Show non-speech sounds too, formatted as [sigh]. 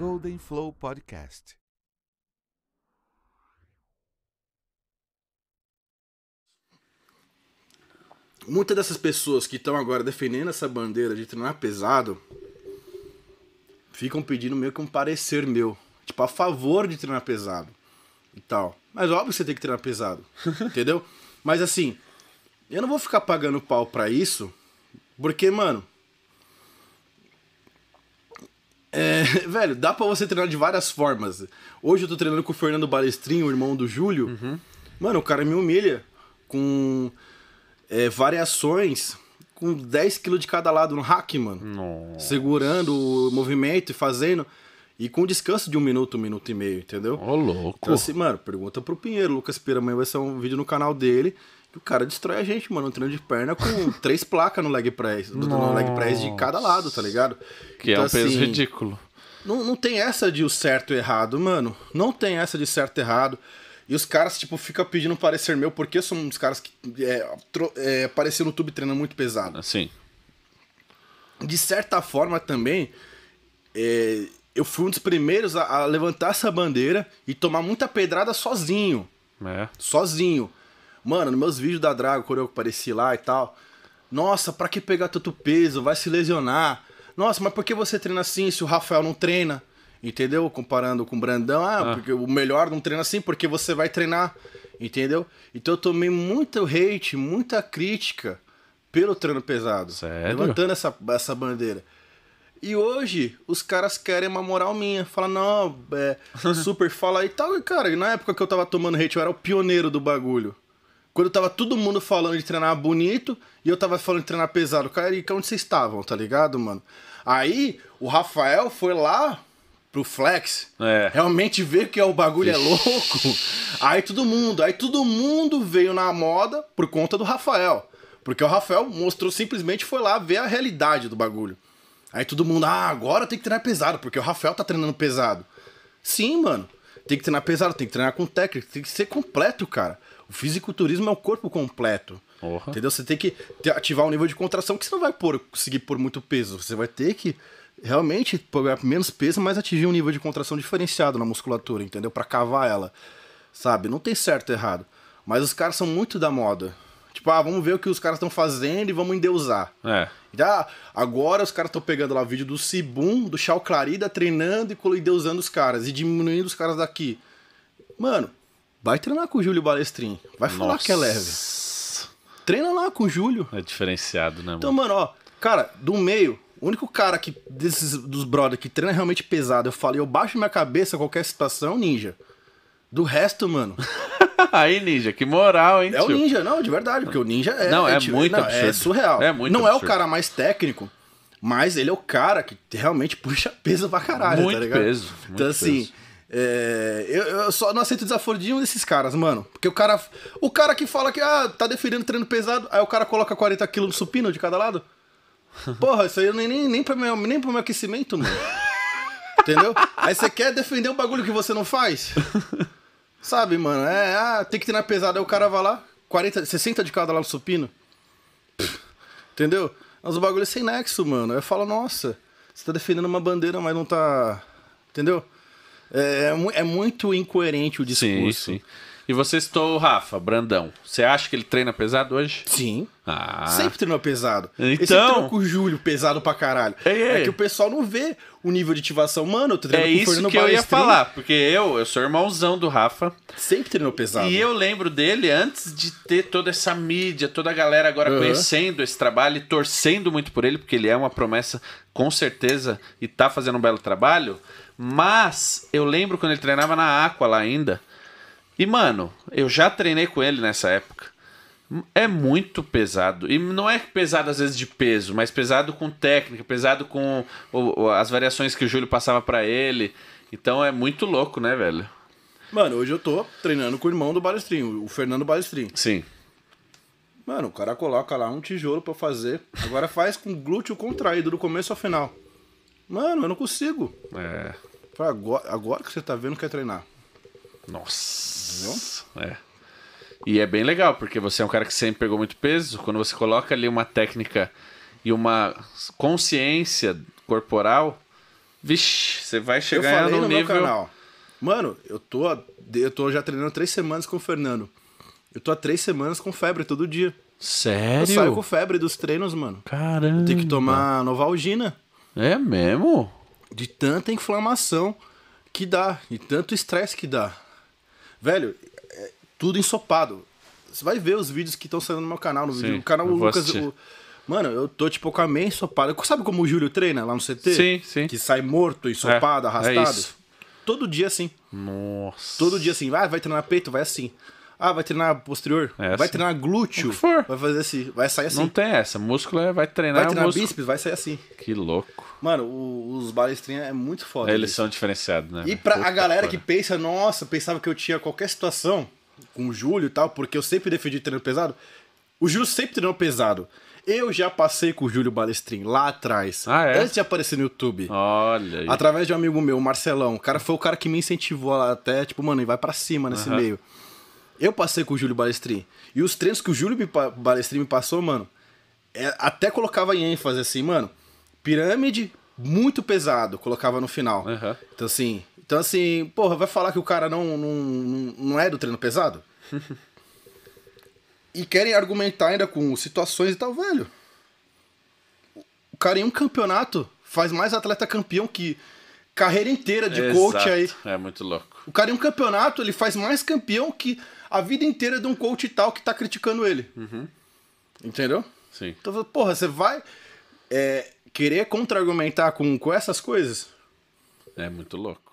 Golden Flow Podcast. Muitas dessas pessoas que estão agora defendendo essa bandeira de treinar pesado ficam pedindo meio que um parecer meu, tipo a favor de treinar pesado e tal. Mas óbvio que você tem que treinar pesado, [laughs] entendeu? Mas assim, eu não vou ficar pagando pau pra isso, porque, mano, é, [laughs] velho, dá para você treinar de várias formas. Hoje eu tô treinando com o Fernando Balestrinho, o irmão do Júlio. Uhum. Mano, o cara me humilha com é, variações com 10 kg de cada lado no hack, mano. Nossa. Segurando o movimento e fazendo. E com descanso de um minuto, um minuto e meio, entendeu? Ô, oh, louco. Então, assim, mano, pergunta pro Pinheiro. Lucas Pira amanhã vai ser um vídeo no canal dele. E o cara destrói a gente, mano, um treino de perna com [laughs] três placas no leg press. Do, no leg press de cada lado, tá ligado? Que então, é um peso assim, ridículo. Não, não tem essa de o certo e errado, mano. Não tem essa de certo e errado. E os caras, tipo, ficam pedindo parecer meu, porque são uns caras que é, é, apareceram no YouTube treinando muito pesado. Assim. De certa forma também, é, eu fui um dos primeiros a, a, levantar essa bandeira e tomar muita pedrada sozinho. É. Sozinho. Mano, nos meus vídeos da Drago, quando eu apareci lá e tal. Nossa, pra que pegar tanto peso? Vai se lesionar. Nossa, mas por que você treina assim se o Rafael não treina? Entendeu? Comparando com o Brandão, ah, ah. porque o melhor não treina assim porque você vai treinar. Entendeu? Então eu tomei muito hate, muita crítica pelo treino pesado. Sério? Levantando essa, essa bandeira. E hoje os caras querem uma moral minha. Fala, não, é, [laughs] super fala e tal. E, cara, na época que eu tava tomando hate, eu era o pioneiro do bagulho. Quando tava todo mundo falando de treinar bonito e eu tava falando de treinar pesado. Cara, e onde vocês estavam, tá ligado, mano? Aí o Rafael foi lá pro Flex, é. realmente ver que é, o bagulho é Ixi. é louco. Aí todo mundo, aí todo mundo veio na moda por conta do Rafael. Porque o Rafael mostrou simplesmente foi lá ver a realidade do bagulho. Aí todo mundo, ah, agora tem que treinar pesado, porque o Rafael tá treinando pesado. Sim, mano. Tem que treinar pesado, tem que treinar com técnica, tem que ser completo, cara. O fisiculturismo é o corpo completo. Uhum. Entendeu? Você tem que ativar um nível de contração que você não vai conseguir por muito peso. Você vai ter que realmente pôr menos peso, mas atingir um nível de contração diferenciado na musculatura, entendeu? Para cavar ela. Sabe? Não tem certo e errado. Mas os caras são muito da moda. Tipo, ah, vamos ver o que os caras estão fazendo e vamos endeusar. É. Então, agora os caras estão pegando lá vídeo do Cibum, do Chau Clarida, treinando e endeusando os caras e diminuindo os caras daqui. Mano, vai treinar com o Júlio Balestrin. Vai Nossa. falar que é leve. Treina lá com o Júlio. É diferenciado, né, então, mano? Então, mano, ó, cara, do meio, o único cara que desses dos brother que treina realmente pesado, eu falei, eu baixo minha cabeça qualquer situação, ninja. Do resto, mano. [laughs] [laughs] Aí, Ninja, que moral, hein? É tio? o Ninja, não, de verdade, porque o Ninja é. Não, é, é muito não, é absurdo. É surreal. É muito Não absurdo. é o cara mais técnico, mas ele é o cara que realmente puxa peso pra caralho, tá muito tá ligado? Peso, então, muito então, assim. Peso. É, eu, eu, só não aceito o desaforo de um desses caras, mano. Porque o cara. O cara que fala que ah, tá defendendo treino pesado, aí o cara coloca 40 kg no supino de cada lado. [laughs] Porra, isso aí nem, nem, nem, pro, meu, nem pro meu aquecimento, mano. [laughs] Entendeu? Aí você quer defender um bagulho que você não faz? Sabe, mano? É, ah, tem que treinar pesado. Aí o cara vai lá, 40, 60 de cada lá no supino. Pff, entendeu? Mas o bagulho é sem nexo, mano. eu falo nossa, você tá defendendo uma bandeira, mas não tá. Entendeu? É, é, é muito incoerente o discurso. Sim, sim. E você citou o Rafa Brandão. Você acha que ele treina pesado hoje? Sim. Ah. Sempre treinou pesado. Então... Esse treino com o Júlio, pesado pra caralho. Ei, é, ei. É. é que o pessoal não vê o nível de ativação. Mano, eu tô é com Fernando É isso que eu ia falar, porque eu, eu sou irmãozão do Rafa. Sempre treinou pesado. E eu lembro dele antes de ter toda essa mídia, toda a galera agora uhum. conhecendo esse trabalho e torcendo muito por ele, porque ele é uma promessa com certeza e tá fazendo um belo trabalho. Mas eu lembro quando ele treinava na Aqua lá ainda e, mano, eu já treinei com ele nessa época. É muito pesado. E não é pesado às vezes de peso, mas pesado com técnica, pesado com o, o, as variações que o Júlio passava para ele. Então é muito louco, né, velho? Mano, hoje eu tô treinando com o irmão do Balestrinho, o Fernando Balestrin. Sim. Mano, o cara coloca lá um tijolo para fazer. Agora faz com glúteo contraído do começo ao final. Mano, eu não consigo. É. Agora, agora que você tá vendo que é treinar. Nossa. É. E é bem legal, porque você é um cara que sempre pegou muito peso. Quando você coloca ali uma técnica e uma consciência corporal, vixe, você vai chegar no, no nível. canal. Mano, eu tô, eu tô já treinando três semanas com o Fernando. Eu tô há três semanas com febre todo dia. Sério? Eu saio com febre dos treinos, mano. Caramba. Tem que tomar novalgina. É mesmo? De tanta inflamação que dá, e tanto estresse que dá. Velho, é tudo ensopado. Você vai ver os vídeos que estão saindo no meu canal, no Sim, vídeo. O canal Lucas. Mano, eu tô tipo com a meia ensopada. Sabe como o Júlio treina lá no CT? Sim, sim. Que sai morto, é, ensopado, é, arrastado? É isso. Todo dia assim. Nossa. Todo dia assim. Vai, vai treinar peito, vai assim. Ah, vai treinar posterior? Essa. É vai assim. treinar glúteo? O que for. Vai fazer assim, vai sair assim. Não tem essa. Músculo é, vai treinar Vai treinar músculo. bíceps, vai sair assim. Que louco. Mano, o, os balestrinhos é muito foda. Eles isso. são diferenciados, né? E pra Puta a galera que pensa, nossa, pensava que eu tinha qualquer situação com o Júlio e tal, porque eu sempre defendi treino pesado. O Júlio sempre treinou pesado. Eu já passei com o Júlio Balestrin lá atrás, ah, é? antes de aparecer no YouTube. Olha aí. Através de um amigo meu, o Marcelão. O cara foi o cara que me incentivou até, tipo, mano, vai para cima nesse uhum. meio. Eu passei com o Júlio Balestrin. E os treinos que o Júlio Balestrin me passou, mano, é, até colocava em ênfase assim, mano, pirâmide muito pesado, colocava no final. Uhum. Então assim, então assim, porra, vai falar que o cara não, não, não é do treino pesado? [laughs] e querem argumentar ainda com situações e tal, velho. O cara em um campeonato faz mais atleta campeão que carreira inteira de Exato. coach aí. É muito louco. O cara em um campeonato, ele faz mais campeão que a vida inteira de um coach tal que tá criticando ele. Uhum. Entendeu? Sim. Então, porra, você vai é, querer contra-argumentar com, com essas coisas? É muito louco.